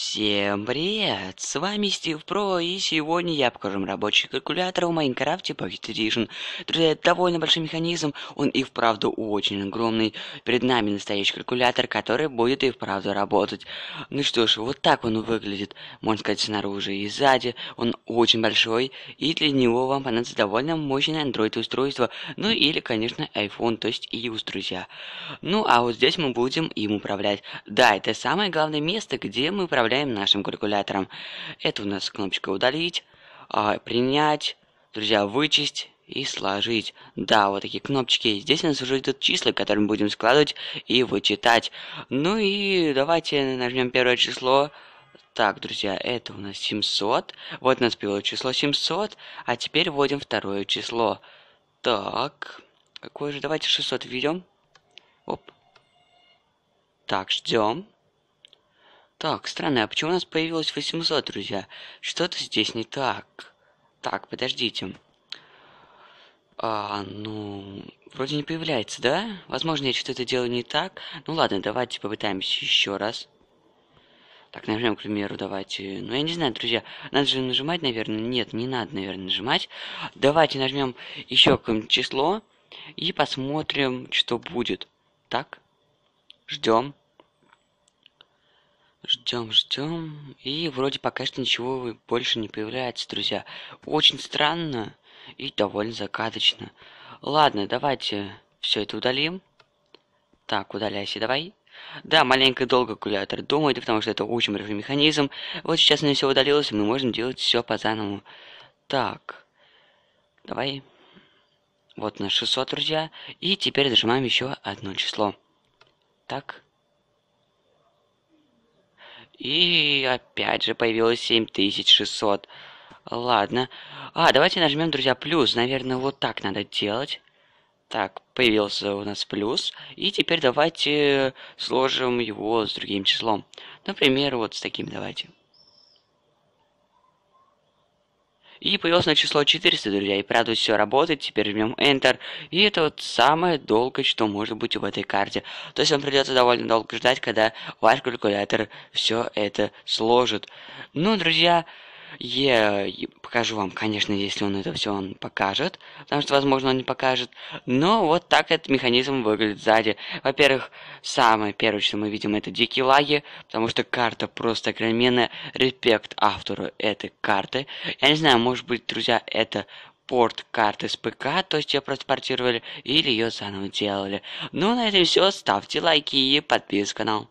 Всем привет! С вами Стив Про, и сегодня я покажу вам рабочий калькулятор в Майнкрафте Pocket Edition. Друзья, это довольно большой механизм, он и вправду очень огромный. Перед нами настоящий калькулятор, который будет и вправду работать. Ну что ж, вот так он выглядит, можно сказать, снаружи и сзади. Он очень большой, и для него вам понадобится довольно мощное Android-устройство, ну или, конечно, iPhone, то есть и iOS, друзья. Ну, а вот здесь мы будем им управлять. Да, это самое главное место, где мы управляем нашим калькулятором. Это у нас кнопочка «Удалить», а, «Принять», друзья, «Вычесть», и сложить. Да, вот такие кнопочки. Здесь у нас уже идут числа, которые мы будем складывать и вычитать. Ну и давайте нажмем первое число. Так, друзья, это у нас 700. Вот у нас было число 700. А теперь вводим второе число. Так. Какое же? Давайте 600 введем. Оп. Так, ждем. Так, странно, а почему у нас появилось 800, друзья? Что-то здесь не так. Так, подождите. А, ну, вроде не появляется, да? Возможно, я что-то делаю не так. Ну ладно, давайте попытаемся еще раз. Так, нажмем, к примеру, давайте... Ну, я не знаю, друзья, надо же нажимать, наверное. Нет, не надо, наверное, нажимать. Давайте нажмем еще какое-нибудь число и посмотрим, что будет. Так, ждем. Ждем, ждем. И вроде пока что ничего больше не появляется, друзья. Очень странно и довольно загадочно. Ладно, давайте все это удалим. Так, удаляйся, давай. Да, маленько долго калькулятор думает, потому что это учим механизм. Вот сейчас на все удалилось, и мы можем делать все по-заново. Так. Давай. Вот на 600, друзья. И теперь нажимаем еще одно число. Так. И опять же появилось 7600. Ладно. А, давайте нажмем, друзья, плюс. Наверное, вот так надо делать. Так, появился у нас плюс. И теперь давайте сложим его с другим числом. Например, вот с таким давайте. И появилось на число 400, друзья. И правда все работает. Теперь жмем Enter. И это вот самое долгое, что может быть в этой карте. То есть вам придется довольно долго ждать, когда ваш калькулятор все это сложит. Ну, друзья, я покажу вам, конечно, если он это все он покажет, потому что, возможно, он не покажет. Но вот так этот механизм выглядит сзади. Во-первых, самое первое, что мы видим, это дикие лаги, потому что карта просто огроменная. Респект автору этой карты. Я не знаю, может быть, друзья, это порт карты с ПК, то есть ее транспортировали или ее заново делали. Ну, на этом все. Ставьте лайки и подписывайтесь на канал.